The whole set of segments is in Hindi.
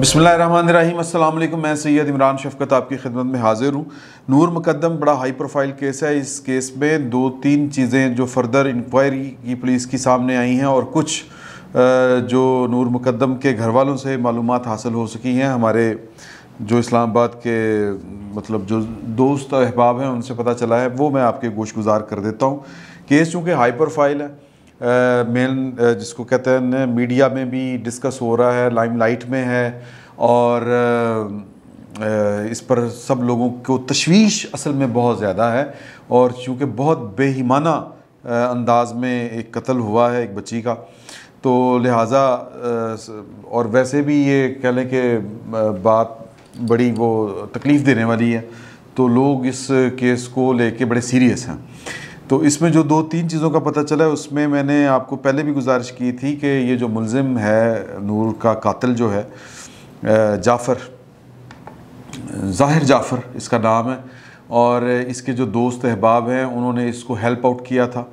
बसमीम अल्लाम मैं सैयद इमरान शफकत आपकी खिदमत में हाजिर हूँ नूर मुकदम बड़ा हाई प्रोफाइल केस है इस केस में दो तीन चीज़ें जो फर्दर इंक्वायरी की पुलिस की सामने आई हैं और कुछ जो नूर मुकदम के घर वालों से मालूम हासिल हो सकी हैं हमारे जो इस्लामाबाद के मतलब जो दोस्त अहबाब हैं उनसे पता चला है वो मैं आपके गोश गुजार कर देता हूँ केस चूँकि हाई प्रोफाइल है मेन जिसको कहते हैं मीडिया में भी डिस्कस हो रहा है लाइमलाइट में है और इस पर सब लोगों को तशवीश असल में बहुत ज़्यादा है और चूँकि बहुत बेहिमाना अंदाज में एक कत्ल हुआ है एक बच्ची का तो लिहाजा और वैसे भी ये कह लें कि बात बड़ी वो तकलीफ़ देने वाली है तो लोग इस केस को लेके बड़े सीरियस हैं तो इसमें जो दो तीन चीज़ों का पता चला है उसमें मैंने आपको पहले भी गुजारिश की थी कि ये जो मुलजिम है नूर का कातिल जो है जाफ़र ज़ाहिर जाफ़र इसका नाम है और इसके जो दोस्त अहबाब हैं उन्होंने इसको हेल्प आउट किया था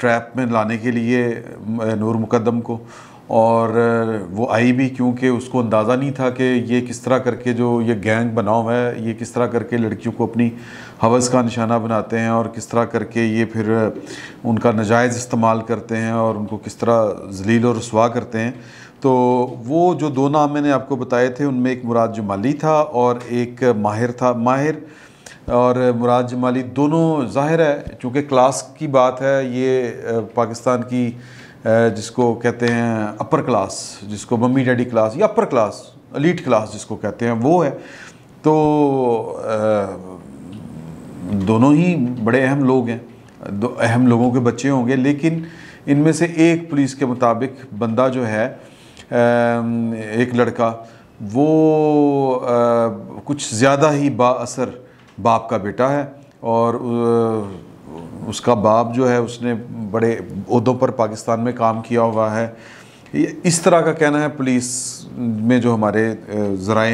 ट्रैप में लाने के लिए नूर मुकदम को और वो आई भी क्योंकि उसको अंदाज़ा नहीं था कि ये किस तरह करके जो ये गैंग बनाव है ये किस तरह करके लड़कियों को अपनी हवस का निशाना बनाते हैं और किस तरह करके ये फिर उनका नजायज़ इस्तेमाल करते हैं और उनको किस तरह जलील और रसवा करते हैं तो वो जो दो नाम मैंने आपको बताए थे उनमें एक मुराद जमाली था और एक माहिर था माहिर और मुराद जमाली दोनों जाहिर है चूँकि क्लास की बात है ये पाकिस्तान की जिसको कहते हैं अपर क्लास जिसको मम्मी डैडी क्लास या अपर क्लास अलीट क्लास जिसको कहते हैं वो है तो दोनों ही बड़े अहम लोग हैं दो अहम लोगों के बच्चे होंगे लेकिन इनमें से एक पुलिस के मुताबिक बंदा जो है एक लड़का वो कुछ ज़्यादा ही बासर बाप का बेटा है और उसका बाप जो है उसने बड़े उहदों पर पाकिस्तान में काम किया हुआ है इस तरह का कहना है पुलिस में जो हमारे ज़रा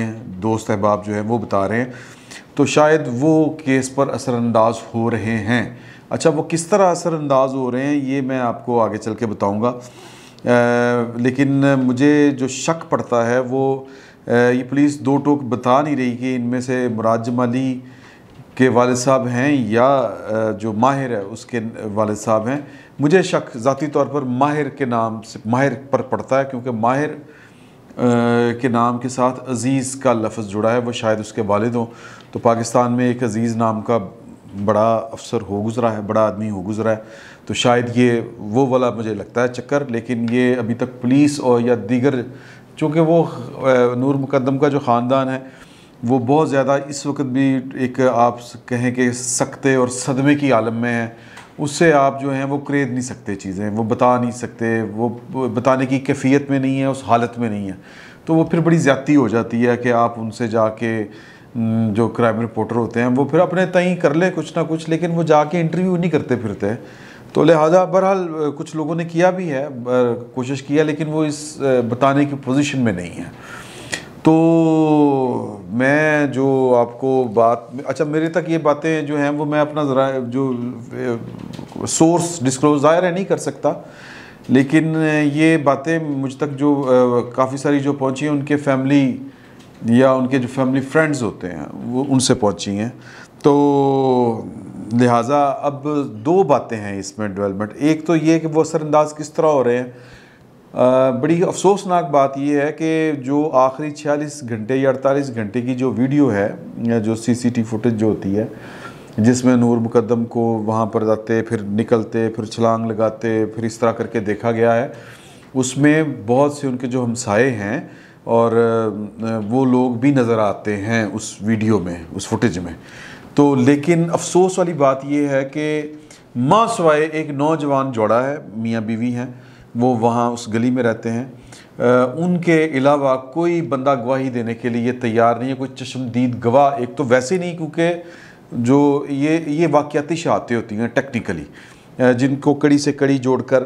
दोस्त अहबाब जो हैं वो बता रहे हैं तो शायद वो केस पर असरानंदाज हो रहे हैं अच्छा वो किस तरह असरानंदाज हो रहे हैं ये मैं आपको आगे चल के बताऊँगा लेकिन मुझे जो शक पड़ता है वो ये पुलिस दो टोक बता नहीं रही कि इनमें से मुराज जमाली के वाल साहब हैं या जो माहिर है उसके वाल साहब हैं मुझे शक ज़ाती तौर पर माहिर के नाम से माहिर पर पड़ता है क्योंकि माहिर के नाम के साथ अज़ीज़ का लफ्ज़ जुड़ा है वो शायद उसके वालद हों तो पाकिस्तान में एक अज़ीज़ नाम का बड़ा अफसर हो गुज़रा है बड़ा आदमी हो गुज़रा है तो शायद ये वो वाला मुझे लगता है चक्कर लेकिन ये अभी तक पुलिस और या दीगर चूँकि वो नूर मुकदम का जो ख़ानदान है वो बहुत ज़्यादा इस वक्त भी एक आप कहें कि सख्ते और सदमे की आलम में है उससे आप जो हैं वो क्रेद नहीं सकते चीज़ें वो बता नहीं सकते वो बताने की कैफियत में नहीं है उस हालत में नहीं है तो वो फिर बड़ी ज़्यादती हो जाती है कि आप उनसे जाके जो क्राइम रिपोर्टर होते हैं वो फिर अपने तय कर ले कुछ ना कुछ लेकिन वो जाके इंटरव्यू नहीं करते फिरते तो लिहाजा बहरहाल कुछ लोगों ने किया भी है कोशिश किया लेकिन वो इस बताने की पोजिशन में नहीं है तो मैं जो आपको बात अच्छा मेरे तक ये बातें जो हैं वो मैं अपना ज़रा जो सोर्स डिस्क्लोज ज़ाहिर है नहीं कर सकता लेकिन ये बातें मुझ तक जो काफ़ी सारी जो पहुंची हैं उनके फैमिली या उनके जो फैमिली फ्रेंड्स होते हैं वो उनसे पहुंची हैं तो लिहाजा अब दो बातें हैं इसमें डेवलपमेंट एक तो ये कि वो असरअंदाज किस तरह हो रहे हैं बड़ी अफसोसनाक बात यह है कि जो आखिरी 46 घंटे या अड़तालीस घंटे की जो वीडियो है जो सीसीटी फुटेज जो होती है जिसमें नूर मुकदम को वहाँ पर जाते फिर निकलते फिर छलांग लगाते फिर इस तरह करके देखा गया है उसमें बहुत से उनके जो हमसाए हैं और वो लोग भी नज़र आते हैं उस वीडियो में उस फुटेज में तो लेकिन अफसोस वाली बात यह है कि माँ सवाए एक नौजवान जोड़ा है मियाँ बीवी हैं वो वहाँ उस गली में रहते हैं आ, उनके अलावा कोई बंदा गवाही देने के लिए तैयार नहीं है कोई चश्मदीद गवाह एक तो वैसे नहीं क्योंकि जो ये ये वाक़ाती शहादतें होती हैं टेक्निकली जिनको कड़ी से कड़ी जोड़कर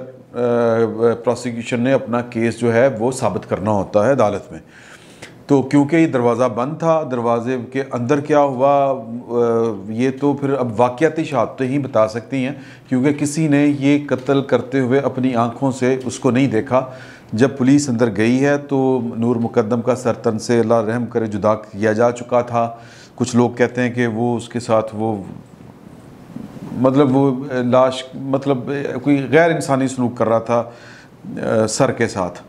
प्रोसिक्यूशन ने अपना केस जो है वो साबित करना होता है अदालत में तो क्योंकि ये दरवाज़ा बंद था दरवाज़े के अंदर क्या हुआ ये तो फिर अब वाक़ती शहादतें ही बता सकती हैं क्योंकि किसी ने ये कत्ल करते हुए अपनी आँखों से उसको नहीं देखा जब पुलिस अंदर गई है तो नूर मुकदम का सरतन से अल्लाह रहम करे जुदा किया जा चुका था कुछ लोग कहते हैं कि वो उसके साथ वो मतलब वो लाश मतलब कोई गैर इंसानी सलूक कर रहा था सर के साथ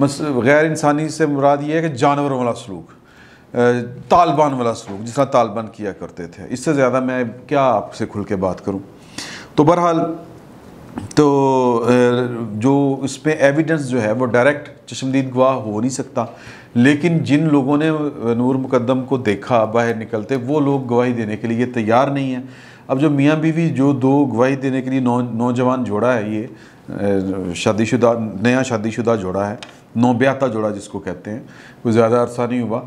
गैर इंसानी से मुराद ये है कि जानवरों वाला सलूक तालिबान वाला सलूक जिस तरह तालिबान किया करते थे इससे ज़्यादा मैं क्या आपसे खुल के बात करूँ तो बहरहाल तो जो इसमें एविडेंस जो है वो डायरेक्ट चश्मदीद गवाह हो नहीं सकता लेकिन जिन लोगों ने नूर मुकदम को देखा बाहर निकलते वो लोग गवाही देने के लिए तैयार नहीं हैं अब जो मियाँ बीवी जो दो गवाही देने के लिए नौ नौजवान जोड़ा है ये शादीशुदा नया शादीशुदा जोड़ा है नौब्याता जोड़ा जिसको कहते हैं वो ज़्यादा अरसा नहीं हुआ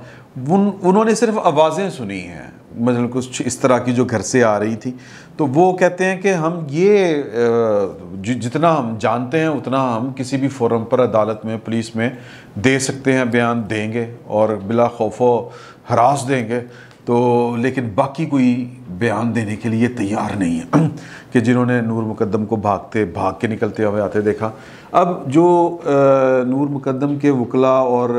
उन उन्होंने सिर्फ आवाज़ें सुनी हैं मतलब कुछ इस तरह की जो घर से आ रही थी तो वो कहते हैं कि हम ये जितना हम जानते हैं उतना हम किसी भी फोरम पर अदालत में पुलिस में दे सकते हैं बयान देंगे और बिला खौफ हरास देंगे तो लेकिन बाकी कोई बयान देने के लिए तैयार नहीं है कि जिन्होंने नूर मुकदम को भागते भाग के निकलते हुए आते देखा अब जो नूर मुकदम के वकला और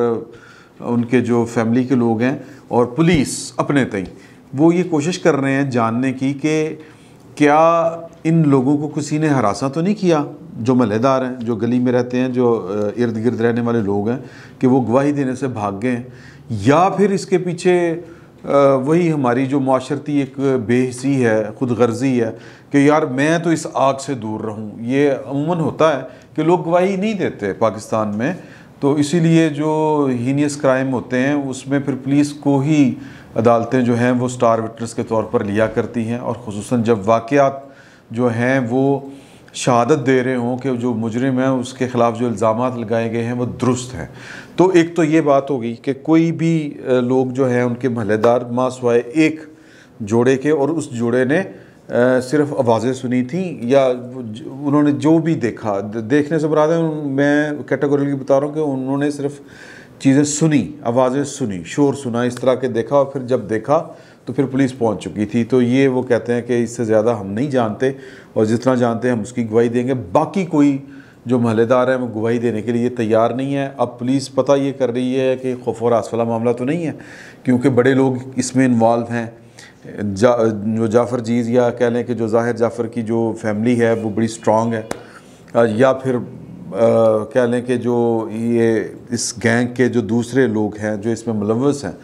उनके जो फैमिली के लोग हैं और पुलिस अपने तई वो ये कोशिश कर रहे हैं जानने की कि क्या इन लोगों को किसी ने हरासा तो नहीं किया जो मलहदार हैं जो गली में रहते हैं जो इर्द गिर्द रहने वाले लोग हैं कि वो गवाही देने से भाग गए या फिर इसके पीछे वही हमारी जो माशरती एक बेहसी है खुद गर्जी है कि यार मैं तो इस आग से दूर रहूँ ये अमूमन होता है कि लोग गवाही नहीं देते पाकिस्तान में तो इसीलिए जो हीनियस क्राइम होते हैं उसमें फिर पुलिस को ही अदालतें जो हैं वो स्टार विटनेस के तौर पर लिया करती हैं और खसूस जब वाक़ात जो हैं वो शहादत दे रहे हों कि जो मुजरिम हैं उसके ख़िलाफ़ जो इल्ज़ाम लगाए गए हैं वो दुरुस्त हैं तो एक तो ये बात होगी कि कोई भी लोग जो हैं उनके महलेदार माँ सवाए एक जोड़े के और उस जोड़े ने सिर्फ आवाज़ें सुनी थी या उन्होंने जो भी देखा देखने से बरात है मैं कैटेगोरी बता रहा हूँ कि उन्होंने सिर्फ चीज़ें सुनी आवाज़ें सुनी शोर सुना इस तरह के देखा और फिर जब देखा तो फिर पुलिस पहुंच चुकी थी तो ये वो कहते हैं कि इससे ज़्यादा हम नहीं जानते और जितना जानते हैं हम उसकी गवाही देंगे बाकी कोई जो महलेदार हैं वो गवाही देने के लिए तैयार नहीं है अब पुलिस पता ये कर रही है कि खौफ और आसफला मामला तो नहीं है क्योंकि बड़े लोग इसमें इन्वॉल्व हैं जा जो जाफ़र जीज या कह लें कि जो जाहिर जाफ़र की जो फैमिली है वो बड़ी स्ट्रॉन्ग है या फिर आ, कह लें कि जो ये इस गैंग के जो दूसरे लोग हैं जो इसमें मुलवस हैं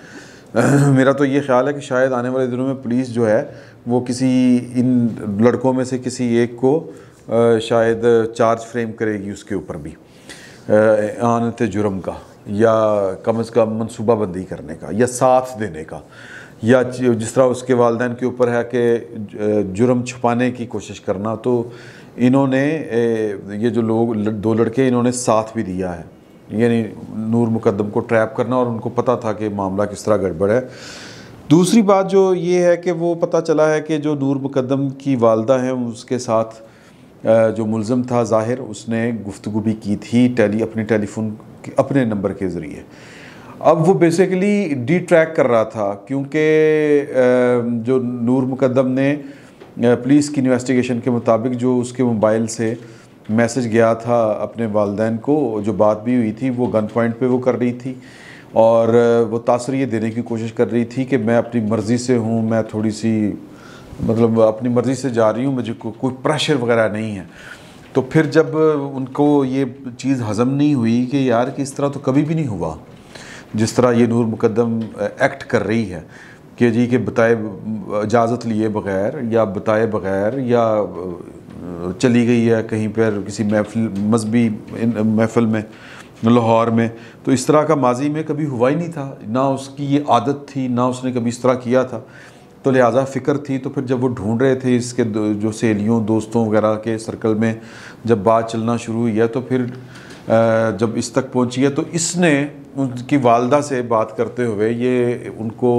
मेरा तो ये ख्याल है कि शायद आने वाले दिनों में पुलिस जो है वो किसी इन लड़कों में से किसी एक को शायद चार्ज फ्रेम करेगी उसके ऊपर भी आनत जुर्म का या कम अज़ कम मनसूबाबंदी करने का या साथ देने का या जिस तरह उसके वालदे के ऊपर है कि जुर्म छुपाने की कोशिश करना तो इन्होंने ये जो लोग दो लड़के इन्होंने साथ भी दिया है यानी नूर मुकदम को ट्रैप करना और उनको पता था कि मामला किस तरह गड़बड़ है दूसरी बात जो ये है कि वो पता चला है कि जो नूर मुकदम की वालदा हैं उसके साथ जो मुलम था ज़ाहिर उसने गुफ्तु भी की थी टेली अपने टेलीफोन अपने नंबर के ज़रिए अब वो बेसिकली डी ट्रैक कर रहा था क्योंकि जो नूर मुकदम ने पुलिस की इन्वेस्टिगेशन के मुताबिक जो उसके मोबाइल से मैसेज गया था अपने वालदेन को जो बात भी हुई थी वो गन पॉइंट पे वो कर रही थी और वो तासर ये देने की कोशिश कर रही थी कि मैं अपनी मर्ज़ी से हूँ मैं थोड़ी सी मतलब अपनी मर्ज़ी से जा रही हूँ मुझे को, कोई प्रेशर वगैरह नहीं है तो फिर जब उनको ये चीज़ हज़म नहीं हुई कि यार कि इस तरह तो कभी भी नहीं हुआ जिस तरह ये नूर मुकदम एक्ट कर रही है कि जी के बताए इजाज़त लिए बग़ैर या बताए बग़ैर या चली गई है कहीं पर किसी महफिल मजहबी महफिल में लाहौर में तो इस तरह का माजी में कभी हुआ ही नहीं था ना उसकी ये आदत थी ना उसने कभी इस तरह किया था तो लिहाजा फ़िक्र थी तो फिर जब वो ढूंढ रहे थे इसके जो सहेलियों दोस्तों वगैरह के सर्कल में जब बात चलना शुरू हुई है तो फिर जब इस तक पहुंची है तो इसने उनकी वालदा से बात करते हुए ये उनको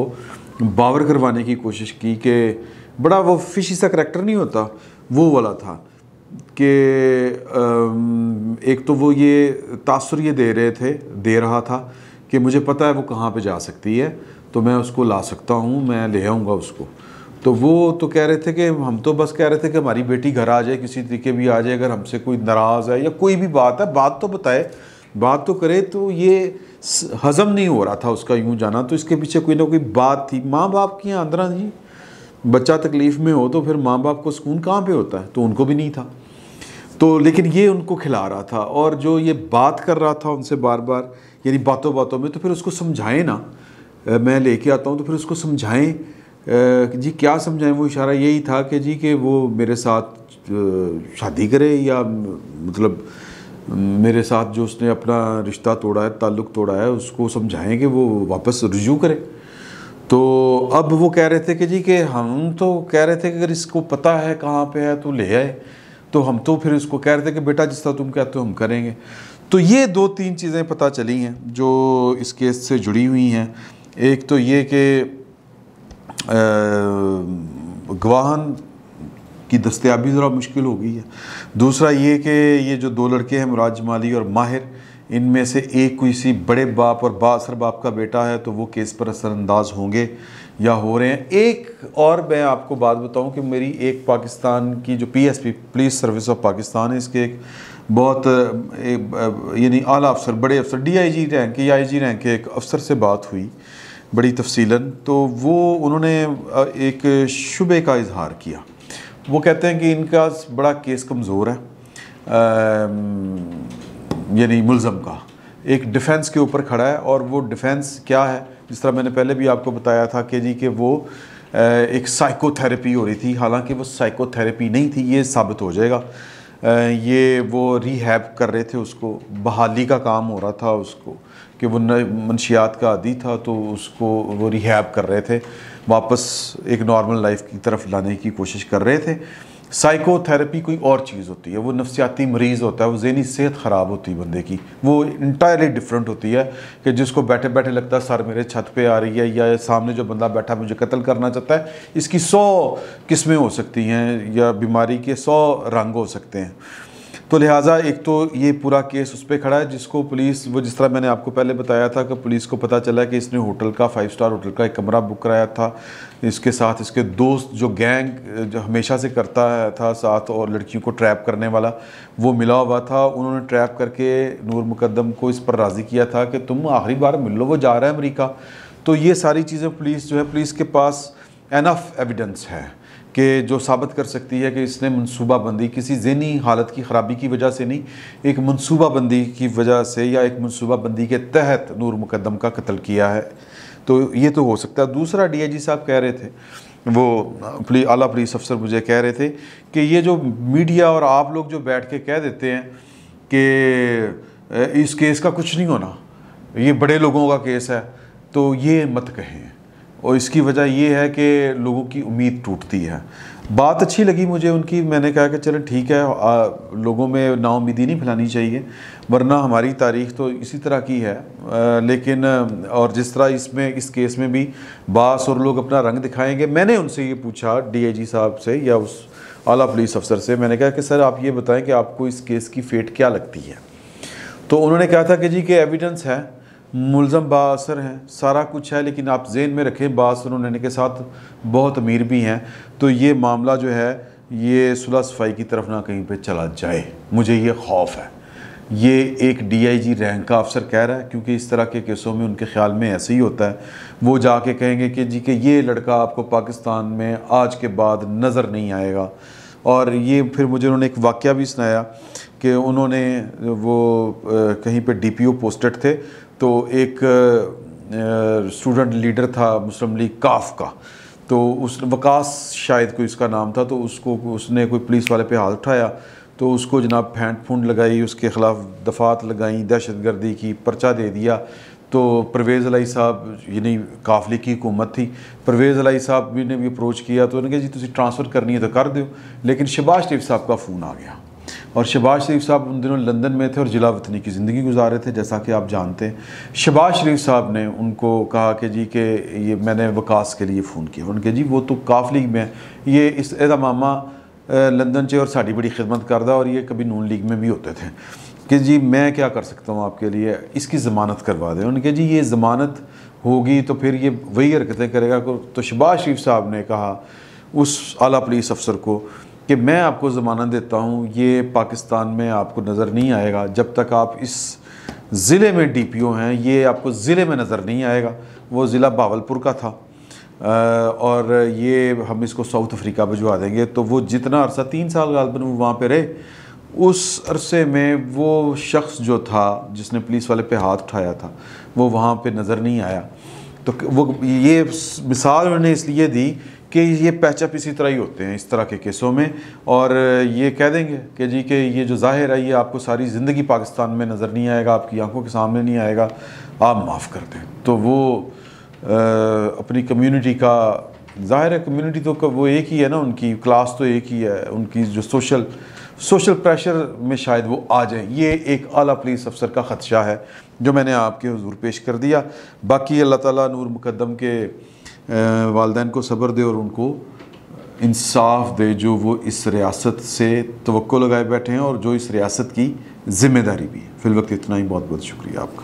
बावर करवाने की कोशिश की कि बड़ा वो फिशी सा करेक्टर नहीं होता वो वाला था कि एक तो वो ये तासर ये दे रहे थे दे रहा था कि मुझे पता है वो कहाँ पे जा सकती है तो मैं उसको ला सकता हूँ मैं ले आऊँगा उसको तो वो तो कह रहे थे कि हम तो बस कह रहे थे कि हमारी बेटी घर आ जाए किसी तरीके भी आ जाए अगर हमसे कोई नाराज़ है या कोई भी बात है बात तो बताए बात तो करे तो ये हज़म नहीं हो रहा था उसका यूँ जाना तो इसके पीछे कोई ना कोई बात थी माँ बाप की अंदर जी बच्चा तकलीफ़ में हो तो फिर माँ बाप को सुकून कहाँ पे होता है तो उनको भी नहीं था तो लेकिन ये उनको खिला रहा था और जो ये बात कर रहा था उनसे बार बार यानी बातों बातों में तो फिर उसको समझाए ना मैं लेके आता हूँ तो फिर उसको समझाएं जी क्या समझाएं वो इशारा यही था कि जी कि वो मेरे साथ शादी करे या मतलब मेरे साथ जो उसने अपना रिश्ता तोड़ा है ताल्लुक़ तोड़ा है उसको समझाएं कि वो वापस रुजू करे तो अब वो कह रहे थे कि जी कि हम तो कह रहे थे कि अगर इसको पता है कहाँ पे है तो ले आए तो हम तो फिर उसको कह रहे थे कि बेटा जिस तरह तुम कहते हो हम करेंगे तो ये दो तीन चीज़ें पता चली हैं जो इस केस से जुड़ी हुई हैं एक तो ये कि गवाहन की दस्तियाबी ज़रा मुश्किल हो गई है दूसरा ये कि ये जो दो लड़के हैं मुराज माली और माहिर इनमें से एक किसी बड़े बाप और बासर बाप का बेटा है तो वो केस पर असरअंदाज होंगे या हो रहे हैं एक और मैं आपको बात बताऊं कि मेरी एक पाकिस्तान की जो PSP police service of Pakistan है इसके एक बहुत यानी आला अफसर बड़े अफसर डीआईजी रैंक के जी रैंक के एक अफसर से बात हुई बड़ी तफसीला तो वो उन्होंने एक शुबे का इजहार किया वो कहते हैं कि इनका बड़ा केस कमज़ोर है यानी मुलम का एक डिफेंस के ऊपर खड़ा है और वो डिफेंस क्या है जिस तरह मैंने पहले भी आपको बताया था कि जी कि वो एक साइकोथेरेपी हो रही थी हालांकि वो साइकोथेरेपी नहीं थी ये साबित हो जाएगा ये वो रिहैब कर रहे थे उसको बहाली का काम हो रहा था उसको कि वो मनशियात का आदि था तो उसको वो रिहैब कर रहे थे वापस एक नॉर्मल लाइफ की तरफ लाने की कोशिश कर रहे थे साइकोथेरेपी कोई और चीज़ होती है वो नफसियाती मरीज़ होता है वो जहनी सेहत ख़राब होती है बंदे की वो इंटायरली डिफरेंट होती है कि जिसको बैठे बैठे लगता है सर मेरे छत पे आ रही है या सामने जो बंदा बैठा मुझे कत्ल करना चाहता है इसकी सौ किस्में हो सकती हैं या बीमारी के सौ रंग हो सकते हैं तो लिहाजा एक तो ये पूरा केस उस पर खड़ा है जिसको पुलिस वो जिस तरह मैंने आपको पहले बताया था कि पुलिस को पता चला कि इसने होटल का फाइव स्टार होटल का एक कमरा बुक कराया था इसके साथ इसके दोस्त जो गैंग जो हमेशा से करता था साथ और लड़कियों को ट्रैप करने वाला वो मिला हुआ था उन्होंने ट्रैप करके नूर मुकदम को इस पर राज़ी किया था कि तुम आखिरी बार मिल लो वो जा रहा है अमरीका तो ये सारी चीज़ें पुलिस जो है पुलिस के पास एनफ एविडेंस है कि जो साबित कर सकती है कि इसने मनसूबाबंदी किसी जहनी हालत की ख़राबी की वजह से नहीं एक मनसूबाबंदी की वजह से या एक मनसूबाबंदी के तहत नूर मुकदम का कत्ल किया है तो ये तो हो सकता है दूसरा जी साहब कह रहे थे वो पुलिस आला पुलिस अफसर मुझे कह रहे थे कि ये जो मीडिया और आप लोग जो बैठ के कह देते हैं कि इस केस का कुछ नहीं होना ये बड़े लोगों का केस है तो ये मत कहें और इसकी वजह ये है कि लोगों की उम्मीद टूटती है बात अच्छी लगी मुझे उनकी मैंने कहा कि चलें ठीक है आ, लोगों में नाउमीदी नहीं फैलानी चाहिए वरना हमारी तारीख तो इसी तरह की है आ, लेकिन और जिस तरह इसमें इस केस में भी बास और लोग अपना रंग दिखाएंगे मैंने उनसे ये पूछा डीआईजी साहब से या उस आला पुलिस अफसर से मैंने कहा कि सर आप ये बताएं कि आपको इस केस की फेट क्या लगती है तो उन्होंने कहा था कि जी के एविडेंस है मुलम बासर हैं सारा कुछ है लेकिन आप जेन में रखें बासर होने के साथ बहुत अमीर भी हैं तो ये मामला जो है ये सुलह सफाई की तरफ ना कहीं पे चला जाए मुझे ये खौफ है ये एक डीआईजी रैंक का अफसर कह रहा है क्योंकि इस तरह के केसों में उनके ख्याल में ऐसे ही होता है वो जाके कहेंगे कि जी कि ये लड़का आपको पाकिस्तान में आज के बाद नज़र नहीं आएगा और ये फिर मुझे उन्होंने एक वाक़ भी सुनाया कि उन्होंने वो कहीं पे डीपीओ पोस्टेड थे तो एक स्टूडेंट लीडर था मुस्लिम लीग काफ का तो उस वकास शायद कोई उसका नाम था तो उसको उसने कोई पुलिस वाले पे हाथ उठाया तो उसको जनाब फेंट फूंट लगाई उसके ख़िलाफ़ दफात लगाई दहशत गर्दी की पर्चा दे दिया तो परवेज़ अलाई साहब यानी काफली की हुकूमत थी परवेज़ अलाई साहब भी ने भी अप्रोच किया तो उन्होंने कहा जी तुम ट्रांसफ़र करनी है तो कर दो लेकिन शबाज शरीफ साहब का फ़ोन आ गया और शबाज शरीफ साहब उन दिनों लंदन में थे और जिला वतनी की ज़िंदगी गुजारे थे जैसा कि आप जानते हैं शबाज शरीफ साहब ने उनको कहा कि जी के ये मैंने वकास के लिए फ़ोन किया उनके जी वो तो काफ लीग में है ये इस एदा मामा लंदन चे और साड़ी बड़ी खिदमत करदा और ये कभी नून लीग में भी होते थे कि जी मैं क्या कर सकता हूँ आपके लिए इसकी ज़मानत करवा दें उनके जी ये ज़मानत होगी तो फिर ये वही हरकतें करेगा तो शबाज शरीफ साहब ने कहा उस आला पुलिस अफसर को कि मैं आपको ज़माना देता हूँ ये पाकिस्तान में आपको नज़र नहीं आएगा जब तक आप इस ज़िले में डी पी ओ हैं ये आपको ज़िले में नज़र नहीं आएगा वो ज़िला बावलपुर का था और ये हम इसको साउथ अफ्रीका भिजवा देंगे तो वो जितना अरसा तीन साल गालबन वो वहाँ पर रहे उस अरसे में वो शख्स जो था जिसने पुलिस वाले पे हाथ उठाया था वो वहाँ पे नज़र नहीं आया तो वो ये मिसाल मैंने इसलिए दी कि ये पैचअप इसी तरह ही होते हैं इस तरह के केसों में और ये कह देंगे कि जी कि ये जो ज़ाहिर है ये आपको सारी ज़िंदगी पाकिस्तान में नज़र नहीं आएगा आपकी आंखों के सामने नहीं आएगा आप माफ़ कर दें तो वो आ, अपनी कम्यूनिटी का ज़ाहिर है कम्यूनिटी तो वो एक ही है ना उनकी क्लास तो एक ही है उनकी जो सोशल सोशल प्रेशर में शायद वो आ जाए ये एक आला पुलिस अफसर का ख़दशा है जो मैंने आपके हजूर पेश कर दिया बाकी अल्लाह ताला नूर मुकदम के वालदेन को सब्र दे और उनको इंसाफ दे जो वो इस रियासत से तो लगाए बैठे हैं और जो इस रियासत की ज़िम्मेदारी भी है फिलवक्त इतना ही बहुत बहुत शुक्रिया आपका